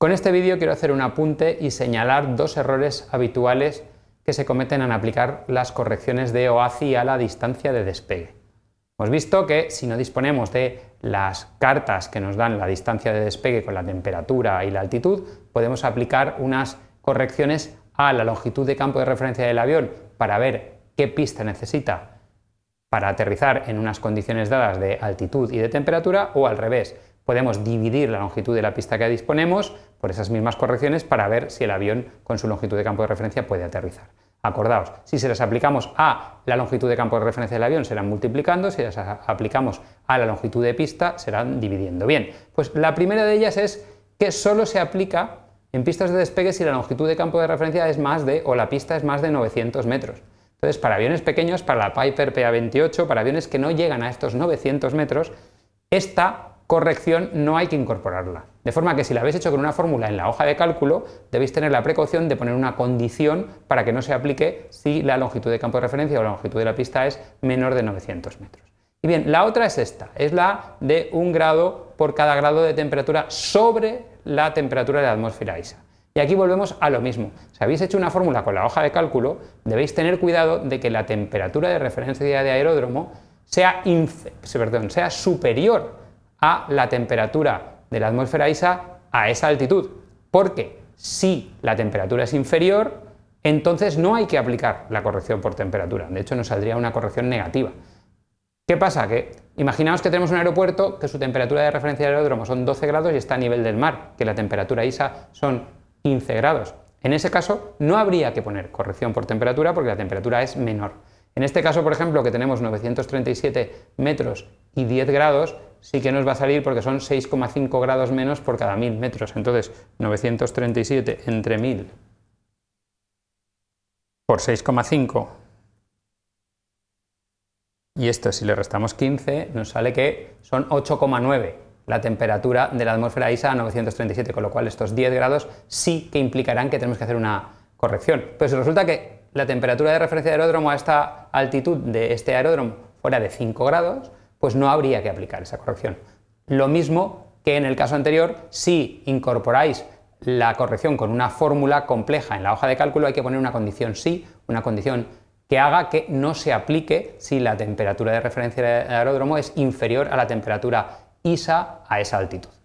Con este vídeo quiero hacer un apunte y señalar dos errores habituales que se cometen al aplicar las correcciones de OACI a la distancia de despegue. Hemos visto que si no disponemos de las cartas que nos dan la distancia de despegue con la temperatura y la altitud, podemos aplicar unas correcciones a la longitud de campo de referencia del avión para ver qué pista necesita para aterrizar en unas condiciones dadas de altitud y de temperatura o al revés, podemos dividir la longitud de la pista que disponemos por esas mismas correcciones para ver si el avión con su longitud de campo de referencia puede aterrizar. Acordaos, si se las aplicamos a la longitud de campo de referencia del avión serán multiplicando, si las aplicamos a la longitud de pista serán dividiendo. Bien, pues la primera de ellas es que solo se aplica en pistas de despegue si la longitud de campo de referencia es más de o la pista es más de 900 metros. Entonces, para aviones pequeños, para la Piper PA-28, para aviones que no llegan a estos 900 metros, esta corrección no hay que incorporarla. De forma que si la habéis hecho con una fórmula en la hoja de cálculo, debéis tener la precaución de poner una condición para que no se aplique si la longitud de campo de referencia o la longitud de la pista es menor de 900 metros. Y bien, la otra es esta, es la de un grado por cada grado de temperatura sobre la temperatura de la atmósfera ISA. Y aquí volvemos a lo mismo. Si habéis hecho una fórmula con la hoja de cálculo, debéis tener cuidado de que la temperatura de referencia de aeródromo sea, perdón, sea superior a la temperatura de la atmósfera ISA a esa altitud. Porque si la temperatura es inferior, entonces no hay que aplicar la corrección por temperatura. De hecho, nos saldría una corrección negativa. ¿Qué pasa? Que imaginaos que tenemos un aeropuerto que su temperatura de referencia del aeródromo son 12 grados y está a nivel del mar, que la temperatura ISA son 15 grados. En ese caso, no habría que poner corrección por temperatura porque la temperatura es menor. En este caso, por ejemplo, que tenemos 937 metros y 10 grados, sí que nos va a salir porque son 6,5 grados menos por cada 1000 metros. Entonces, 937 entre 1000 por 6,5. Y esto, si le restamos 15, nos sale que son 8,9 la temperatura de la atmósfera ISA a 937, con lo cual estos 10 grados sí que implicarán que tenemos que hacer una corrección. Pues resulta que la temperatura de referencia de aeródromo a esta altitud de este aeródromo fuera de 5 grados, pues no habría que aplicar esa corrección. Lo mismo que en el caso anterior, si incorporáis la corrección con una fórmula compleja en la hoja de cálculo, hay que poner una condición sí, una condición que haga que no se aplique si la temperatura de referencia del aeródromo es inferior a la temperatura ISA a esa altitud.